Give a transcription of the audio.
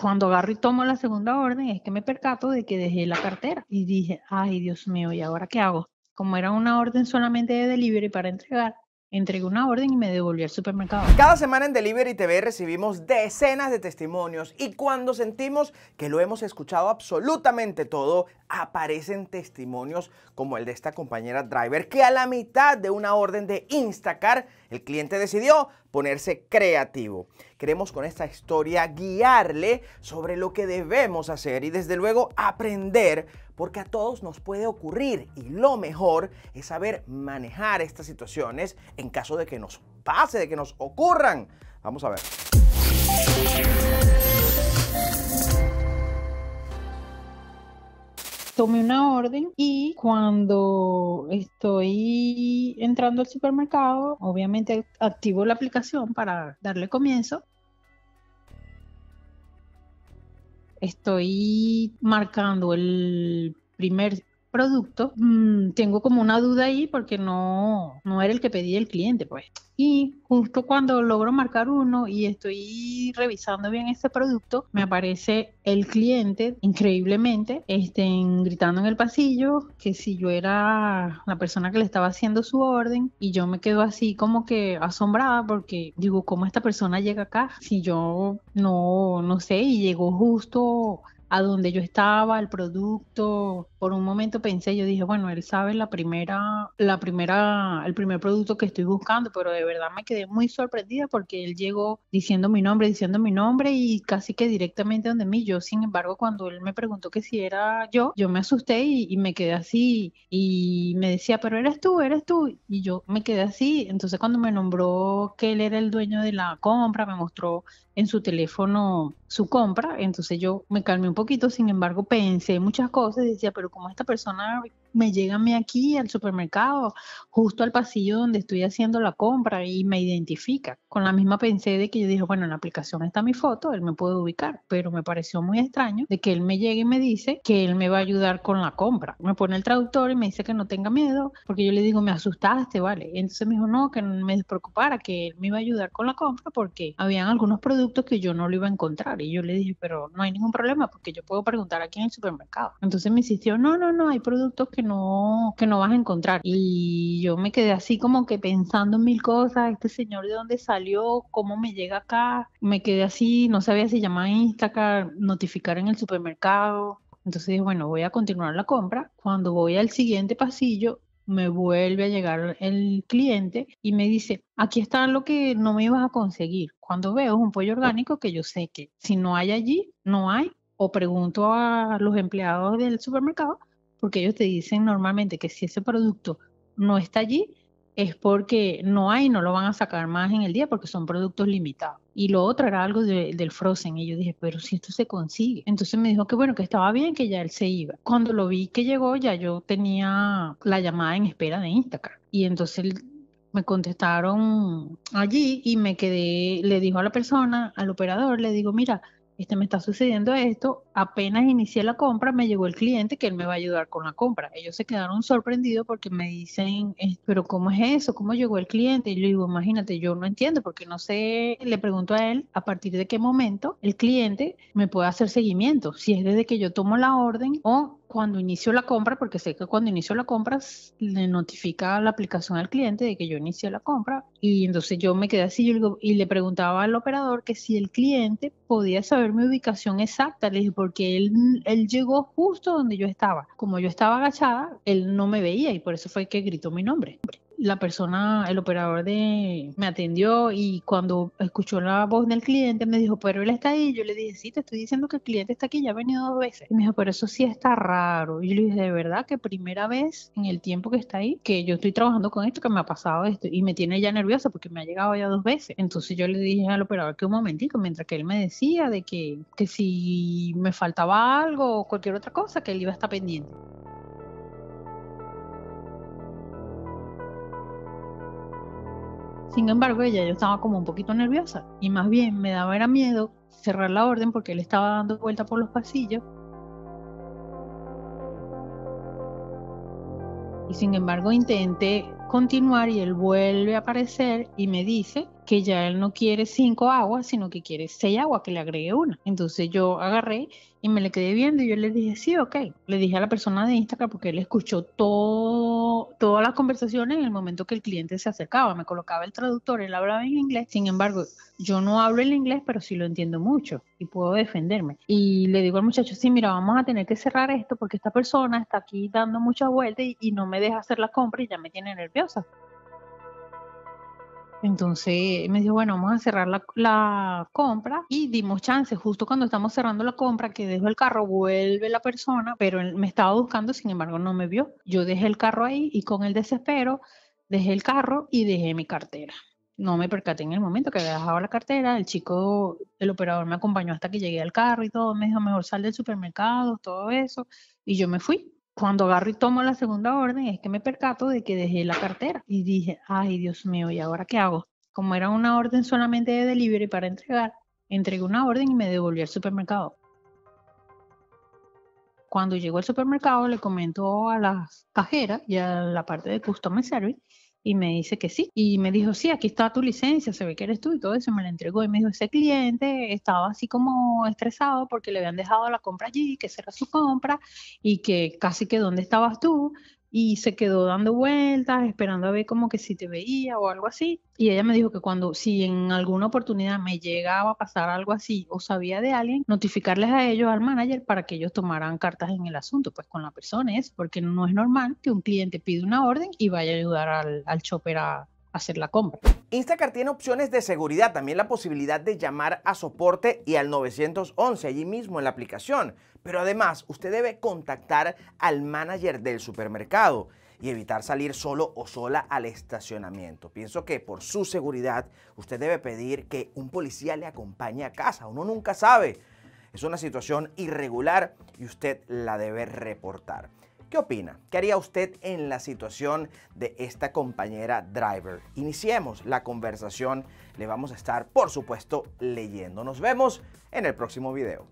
cuando agarro y tomo la segunda orden es que me percato de que dejé la cartera y dije, ay Dios mío, ¿y ahora qué hago? Como era una orden solamente de delivery para entregar, Entregué una orden y me devolví al supermercado. Cada semana en Delivery TV recibimos decenas de testimonios y cuando sentimos que lo hemos escuchado absolutamente todo, aparecen testimonios como el de esta compañera driver que a la mitad de una orden de Instacar el cliente decidió ponerse creativo. Queremos con esta historia guiarle sobre lo que debemos hacer y desde luego aprender porque a todos nos puede ocurrir y lo mejor es saber manejar estas situaciones en caso de que nos pase, de que nos ocurran. Vamos a ver. tomé una orden y cuando estoy entrando al supermercado, obviamente activo la aplicación para darle comienzo. Estoy marcando el primer producto, mm, tengo como una duda ahí porque no, no era el que pedía el cliente, pues. Y justo cuando logro marcar uno y estoy revisando bien este producto, me aparece el cliente increíblemente este, gritando en el pasillo que si yo era la persona que le estaba haciendo su orden y yo me quedo así como que asombrada porque digo, ¿cómo esta persona llega acá? Si yo no, no sé, y llegó justo a donde yo estaba, el producto. Por un momento pensé, yo dije, bueno, él sabe la primera, la primera, el primer producto que estoy buscando, pero de verdad me quedé muy sorprendida porque él llegó diciendo mi nombre, diciendo mi nombre y casi que directamente donde mí. Yo, sin embargo, cuando él me preguntó que si era yo, yo me asusté y, y me quedé así y me decía, pero eres tú, eres tú. Y yo me quedé así. Entonces cuando me nombró que él era el dueño de la compra, me mostró en su teléfono su compra, entonces yo me calmé un poco poquito, sin embargo, pensé muchas cosas y decía, pero como esta persona me llega aquí al supermercado, justo al pasillo donde estoy haciendo la compra y me identifica. Con la misma pensé de que yo dije, bueno, en la aplicación está mi foto, él me puede ubicar, pero me pareció muy extraño de que él me llegue y me dice que él me va a ayudar con la compra. Me pone el traductor y me dice que no tenga miedo, porque yo le digo, me asustaste, ¿vale? Entonces me dijo, no, que no me despreocupara, que él me iba a ayudar con la compra porque habían algunos productos que yo no lo iba a encontrar. Y yo le dije, pero no hay ningún problema porque yo puedo preguntar aquí en el supermercado. Entonces me insistió, no, no, no, hay productos que no, que no vas a encontrar. Y yo me quedé así como que pensando en mil cosas, este señor de dónde salió, cómo me llega acá, me quedé así, no sabía si llamar a Instacar, notificar en el supermercado. Entonces bueno, voy a continuar la compra. Cuando voy al siguiente pasillo, me vuelve a llegar el cliente y me dice, aquí está lo que no me ibas a conseguir. Cuando veo un pollo orgánico que yo sé que si no hay allí, no hay, o pregunto a los empleados del supermercado porque ellos te dicen normalmente que si ese producto no está allí, es porque no hay, no lo van a sacar más en el día porque son productos limitados. Y lo otro era algo del Frozen. Y yo dije, pero si esto se consigue. Entonces me dijo que bueno, que estaba bien, que ya él se iba. Cuando lo vi que llegó, ya yo tenía la llamada en espera de Instagram. Y entonces me contestaron allí y me quedé, le dijo a la persona, al operador, le digo, mira, este, me está sucediendo esto, apenas inicié la compra, me llegó el cliente que él me va a ayudar con la compra. Ellos se quedaron sorprendidos porque me dicen, pero ¿cómo es eso? ¿Cómo llegó el cliente? Y yo digo, imagínate, yo no entiendo porque no sé, le pregunto a él a partir de qué momento el cliente me puede hacer seguimiento, si es desde que yo tomo la orden o cuando inició la compra, porque sé que cuando inició la compra le notifica la aplicación al cliente de que yo inicié la compra. Y entonces yo me quedé así y le preguntaba al operador que si el cliente podía saber mi ubicación exacta. Le dije, porque él, él llegó justo donde yo estaba. Como yo estaba agachada, él no me veía y por eso fue que gritó mi nombre la persona, el operador de, me atendió y cuando escuchó la voz del cliente me dijo, pero él está ahí. Yo le dije, sí, te estoy diciendo que el cliente está aquí, ya ha venido dos veces. Y me dijo, pero eso sí está raro. Y yo le dije, de verdad que primera vez en el tiempo que está ahí, que yo estoy trabajando con esto, que me ha pasado esto. Y me tiene ya nerviosa porque me ha llegado ya dos veces. Entonces yo le dije al operador que un momentico, mientras que él me decía de que, que si me faltaba algo o cualquier otra cosa, que él iba a estar pendiente. Sin embargo, ella yo estaba como un poquito nerviosa y más bien me daba era miedo cerrar la orden porque él estaba dando vuelta por los pasillos. Y sin embargo intenté continuar y él vuelve a aparecer y me dice que ya él no quiere cinco aguas, sino que quiere seis aguas, que le agregue una. Entonces yo agarré y me le quedé viendo y yo le dije, sí, ok. Le dije a la persona de Instagram porque él escuchó todo Todas las conversaciones en el momento que el cliente se acercaba. Me colocaba el traductor, él hablaba en inglés. Sin embargo, yo no hablo el inglés, pero sí lo entiendo mucho y puedo defenderme. Y le digo al muchacho, sí, mira, vamos a tener que cerrar esto porque esta persona está aquí dando muchas vueltas y, y no me deja hacer la compra y ya me tiene nerviosa. Entonces me dijo, bueno, vamos a cerrar la, compra y dimos chance. Justo cuando estamos cerrando la compra, que dejo el carro, vuelve la persona, pero él me estaba buscando, sin embargo no me vio. Yo dejé el carro ahí y con el desespero dejé el carro y dejé mi cartera. No me percaté en el momento que había dejado la cartera. El chico, el operador me acompañó hasta que llegué al carro y todo. Me dijo, mejor sal del supermercado, todo eso. Y yo me fui. Cuando agarro y tomo la segunda orden es que me percato de que dejé la cartera y dije, ay Dios mío, ¿y ahora qué hago? Como era una orden solamente de delivery para entregar, entregué una orden y me devolví al supermercado. Cuando llegó al supermercado le comentó a las cajeras y a la parte de Customer Service y me dice que sí. Y me dijo, sí, aquí está tu licencia, se ve que eres tú y todo eso. me la entregó y me dijo, ese cliente estaba así como estresado porque le habían dejado la compra allí, que esa era su compra y que casi que dónde estabas tú y se quedó dando vueltas, esperando a ver como que si te veía o algo así. Y ella me dijo que cuando, si en alguna oportunidad me llegaba a pasar algo así o sabía de alguien, notificarles a ellos, al manager, para que ellos tomaran cartas en el asunto, pues con la persona es, porque no es normal que un cliente pida una orden y vaya a ayudar al, al a, hacer la compra. Instacart tiene opciones de seguridad, también la posibilidad de llamar a soporte y al 911 allí mismo en la aplicación. Pero además, usted debe contactar al manager del supermercado y evitar salir solo o sola al estacionamiento. Pienso que por su seguridad, usted debe pedir que un policía le acompañe a casa. Uno nunca sabe. Es una situación irregular y usted la debe reportar. ¿Qué opina? ¿Qué haría usted en la situación de esta compañera driver? Iniciemos la conversación, le vamos a estar por supuesto leyendo. Nos vemos en el próximo video.